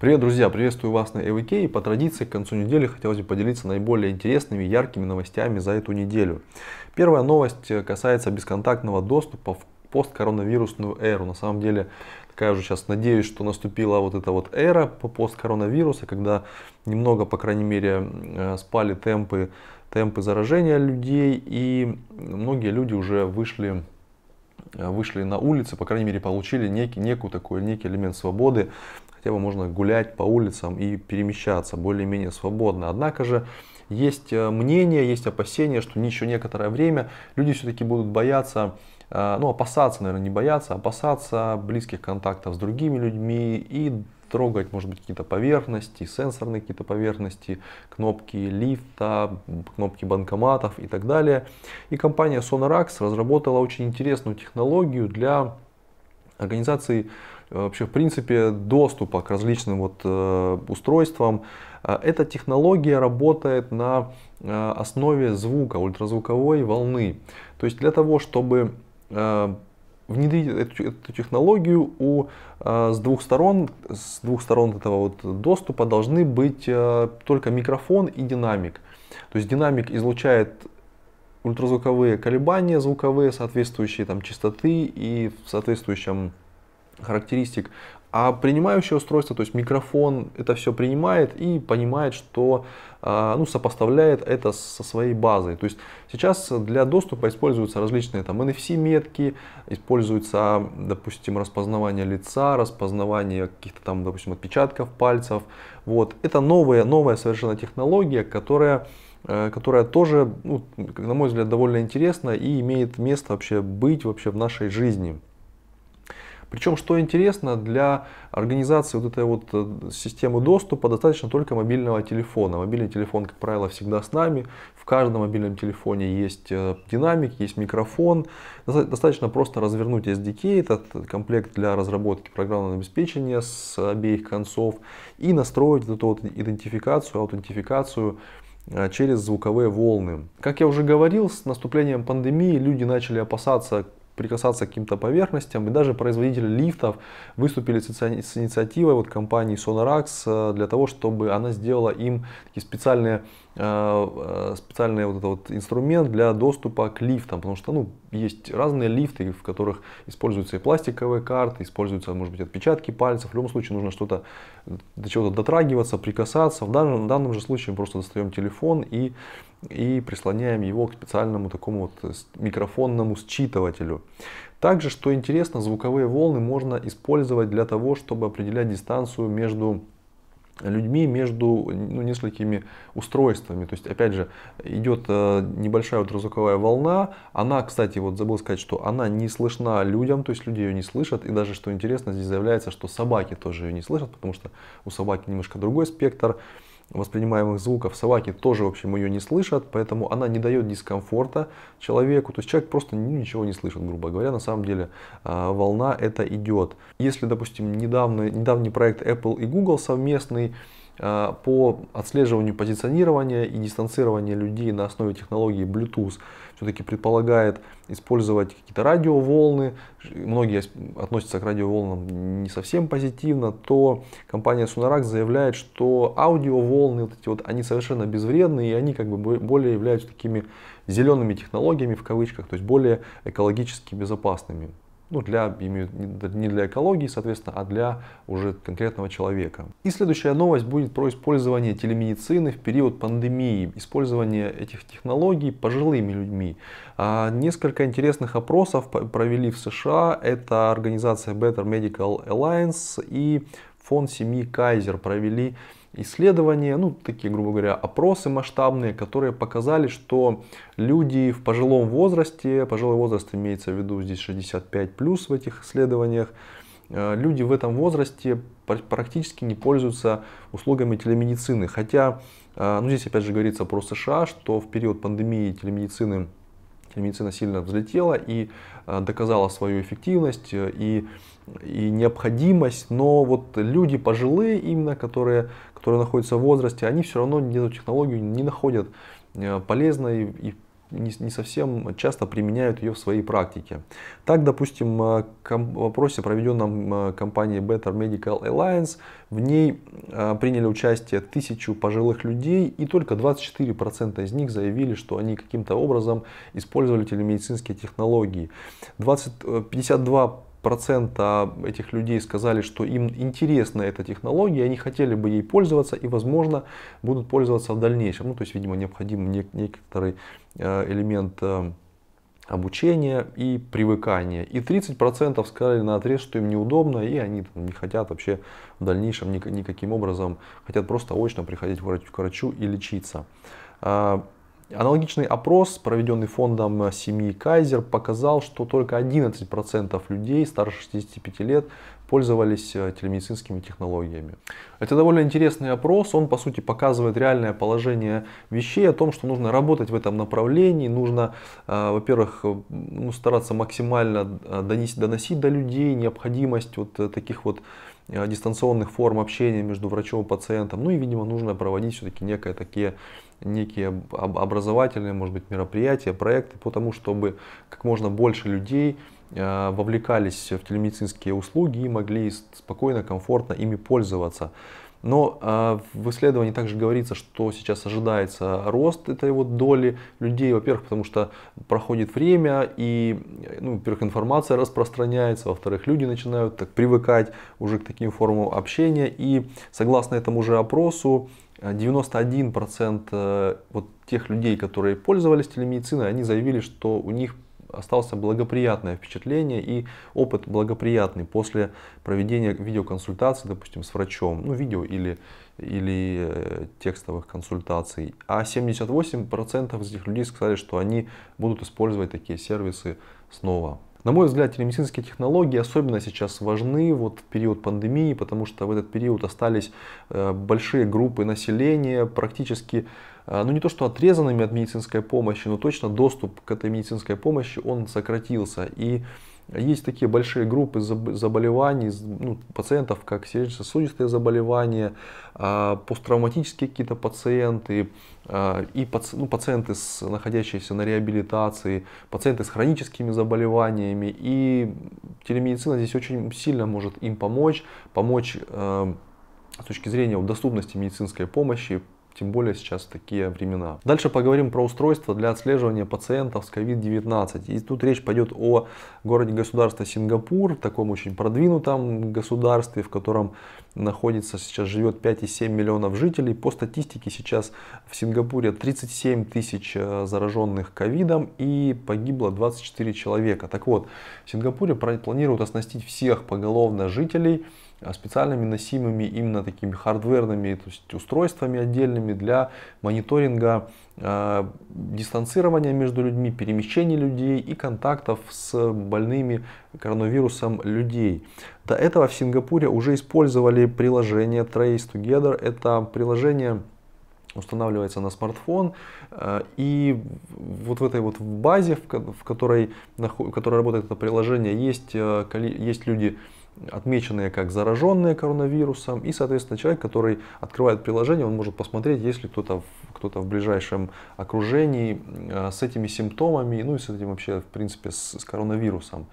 Привет, друзья! Приветствую вас на ЭВК и по традиции к концу недели хотелось бы поделиться наиболее интересными и яркими новостями за эту неделю. Первая новость э, касается бесконтактного доступа в посткоронавирусную эру. На самом деле, такая уже сейчас надеюсь, что наступила вот эта вот эра по посткоронавируса, когда немного, по крайней мере, э, спали темпы, темпы заражения людей и многие люди уже вышли э, вышли на улицы, по крайней мере, получили некий, некую такой, некий элемент свободы хотя бы можно гулять по улицам и перемещаться более-менее свободно. Однако же есть э, мнение, есть опасения, что еще некоторое время люди все-таки будут бояться э, ну, опасаться, наверное, не бояться, опасаться близких контактов с другими людьми и трогать, может быть, какие-то поверхности, сенсорные какие-то поверхности, кнопки лифта, кнопки банкоматов и так далее. И компания Sonarax разработала очень интересную технологию для организации Э, вообще, в принципе, доступа к различным вот э, устройствам. Э, эта технология работает на основе звука, ультразвуковой волны. То есть для того, чтобы внедрить эту, технологию у с двух сторон с двух сторон этого вот доступа должны быть только микрофон и динамик то есть динамик излучает ультразвуковые колебания звуковые соответствующие там частоты и в соответствующем характеристик, а принимающее устройство, то есть микрофон, это все принимает и понимает, что а, ну, сопоставляет это со своей базой. То есть сейчас для доступа используются различные там NFC-метки, используется, допустим, распознавание лица, распознавание каких-то там, допустим, отпечатков пальцев. Вот. Это новая, новая совершенно технология, которая э, которая тоже, ну, на мой взгляд, довольно интересна и имеет место вообще быть вообще в нашей жизни. Причем, что интересно, для организации вот этой вот э, системы доступа достаточно только мобильного телефона. Мобильный телефон, как правило, всегда с нами. В каждом мобильном телефоне есть э, динамик, есть микрофон. Достаточно просто развернуть SDK, этот комплект для разработки программного обеспечения с обеих концов и настроить вот эту вот идентификацию, аутентификацию э, через звуковые волны. Как я уже говорил, с наступлением пандемии люди начали опасаться прикасаться к каким-то поверхностям. И даже производители лифтов выступили с инициативой вот компании Sonarax э, для того, чтобы она сделала им такие специальные э, э, специальный вот этот вот инструмент для доступа к лифтам, потому что ну, есть разные лифты, в которых используются и пластиковые карты, используются, может быть, отпечатки пальцев. В любом случае нужно что-то до чего-то дотрагиваться, прикасаться. В данном, в данном же случае мы просто достаем телефон и и прислоняем его к специальному такому вот микрофонному считывателю. Также, что интересно, звуковые волны можно использовать для того, чтобы определять дистанцию между людьми между ну, несколькими устройствами. То есть, опять же, идет э, небольшая звуковая волна. Она, кстати, вот забыл сказать, что она не слышна людям, то есть люди ее не слышат. И даже, что интересно, здесь заявляется, что собаки тоже ее не слышат, потому что у собаки немножко другой спектр воспринимаемых звуков. Собаки тоже, в общем, ее не слышат, поэтому она не дает дискомфорта человеку. То есть человек просто ничего не слышит, грубо говоря. На самом деле а, волна это идет. Если, допустим, недавно, недавний проект Apple и Google совместный, Э, по отслеживанию позиционирования и дистанцирования людей на основе технологии Bluetooth все-таки предполагает использовать какие-то радиоволны, многие относятся к радиоволнам не совсем позитивно, то компания Sunarak заявляет, что аудиоволны, вот эти вот, они совершенно безвредны, и они как бы более являются такими зелеными технологиями в кавычках, то есть более экологически безопасными ну, для, не для экологии, соответственно, а для уже конкретного человека. И следующая новость будет про использование телемедицины в период пандемии, использование этих технологий пожилыми людьми. А, несколько интересных опросов провели в США, это организация Better Medical Alliance и фонд семьи Кайзер провели исследования, ну, такие, грубо говоря, опросы масштабные, которые показали, что люди в пожилом возрасте, пожилой возраст имеется в виду здесь 65 плюс в этих исследованиях, э, люди в этом возрасте практически не пользуются услугами телемедицины. Хотя, э, ну здесь опять же говорится про США, что в период пандемии телемедицины Телемедицина сильно взлетела и э, доказала свою эффективность э, и, и необходимость, но вот люди пожилые именно, которые, которые находятся в возрасте, они все равно эту технологию не находят э, полезной и не, не совсем часто применяют ее в своей практике. Так, допустим, э, в опросе, проведенном э, компанией Better Medical Alliance, в ней э, приняли участие тысячу пожилых людей, и только 24% из них заявили, что они каким-то образом использовали телемедицинские технологии. 20, 52 процента этих людей сказали, что им интересна эта технология, они хотели бы ей пользоваться и, возможно, будут пользоваться в дальнейшем. Ну, то есть, видимо, необходим нек некоторый э, элемент э, обучения и привыкания. И 30% сказали на отрез, что им неудобно, и они там, не хотят вообще в дальнейшем ни никаким образом, хотят просто очно приходить к врачу и лечиться. А, Аналогичный опрос, проведенный фондом семьи Кайзер, показал, что только 11% людей старше 65 лет пользовались э, телемедицинскими технологиями. Это довольно интересный опрос, он по сути показывает реальное положение вещей о том, что нужно работать в этом направлении, нужно, э, во-первых, э, ну, стараться максимально донести, доносить до людей необходимость вот таких вот Э, дистанционных форм общения между врачом и пациентом. Ну и, видимо, нужно проводить все-таки некое такие некие образовательные, может быть, мероприятия, проекты, потому чтобы как можно больше людей э, вовлекались в телемедицинские услуги и могли спокойно, комфортно ими пользоваться. Но э, в исследовании также говорится, что сейчас ожидается рост этой вот доли людей, во-первых, потому что проходит время и, ну, во-первых, информация распространяется, во-вторых, люди начинают так привыкать уже к таким формам общения. И согласно этому же опросу, 91% э, э, вот тех людей, которые пользовались телемедициной, они заявили, что у них остался благоприятное впечатление и опыт благоприятный после проведения видеоконсультации, допустим, с врачом, ну, видео или, или э, текстовых консультаций. А 78% из этих людей сказали, что они будут использовать такие сервисы снова. На мой взгляд, телемедицинские технологии особенно сейчас важны вот в период пандемии, потому что в этот период остались э, большие группы населения, практически, э, ну не то что отрезанными от медицинской помощи, но точно доступ к этой медицинской помощи, он сократился. И есть такие большие группы заболеваний, ну, пациентов, как сердечно-сосудистые заболевания, а, посттравматические какие-то пациенты, а, и ну, пациенты, с, находящиеся на реабилитации, пациенты с хроническими заболеваниями. И телемедицина здесь очень сильно может им помочь, помочь а, с точки зрения доступности медицинской помощи, тем более сейчас такие времена. Дальше поговорим про устройство для отслеживания пациентов с COVID-19. И тут речь пойдет о городе государства Сингапур, таком очень продвинутом государстве, в котором находится сейчас, живет 5,7 миллионов жителей. По статистике сейчас в Сингапуре 37 тысяч э, зараженных ковидом и погибло 24 человека. Так вот, в Сингапуре планируют оснастить всех поголовно жителей э, специальными носимыми именно такими хардверными то есть устройствами отдельными для мониторинга а, дистанцирования между людьми, перемещения людей и контактов с больными коронавирусом людей. До этого в Сингапуре уже использовали приложение Trace Together. Это приложение устанавливается на смартфон, э, и вот в этой вот в базе, в которой, в которой работает это приложение, есть, э, есть люди, отмеченные как зараженные коронавирусом. И, соответственно, человек, который открывает приложение, он может посмотреть, есть ли кто-то в кто -то в ближайшем окружении э, с этими симптомами, ну и с этим вообще, в принципе, с, с коронавирусом.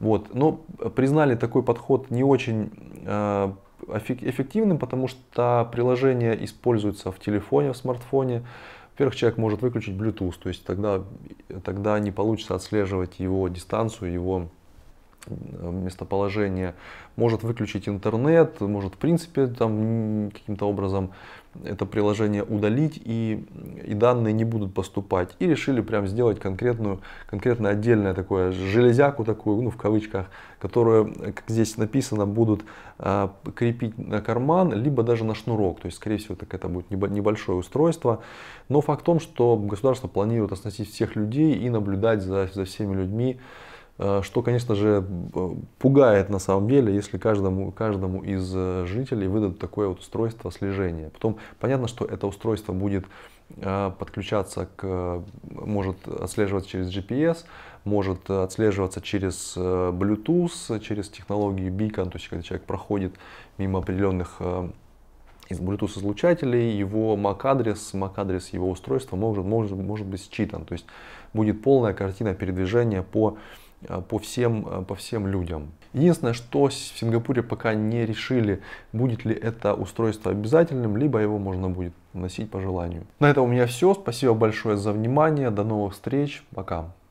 Вот. Но признали такой подход не очень э, эффективным, потому что приложение используется в телефоне, в смартфоне. Во-первых, человек может выключить Bluetooth, то есть тогда, тогда не получится отслеживать его дистанцию, его местоположение, может выключить интернет, может в принципе там каким-то образом это приложение удалить и, и данные не будут поступать. И решили прям сделать конкретную, конкретно отдельное такое железяку такую, ну в кавычках, которую, как здесь написано, будут э, крепить на карман, либо даже на шнурок. То есть, скорее всего, так это будет небольшое устройство. Но факт в том, что государство планирует оснастить всех людей и наблюдать за, за всеми людьми, Э, что, конечно же, э, пугает на самом деле, если каждому, каждому из э, жителей выдадут такое вот устройство слежения. Потом понятно, что это устройство будет подключаться к, может отслеживаться через GPS, может отслеживаться через Bluetooth, через технологию Beacon, то есть когда человек проходит мимо определенных из Bluetooth излучателей, его MAC-адрес, MAC-адрес его устройства может, может, может быть считан. То есть будет полная картина передвижения по Э, по всем, э, по всем людям. Единственное, что в Сингапуре пока не решили, будет ли это устройство обязательным, либо его можно будет носить по желанию. На этом у меня все. Спасибо большое за внимание. До новых встреч. Пока.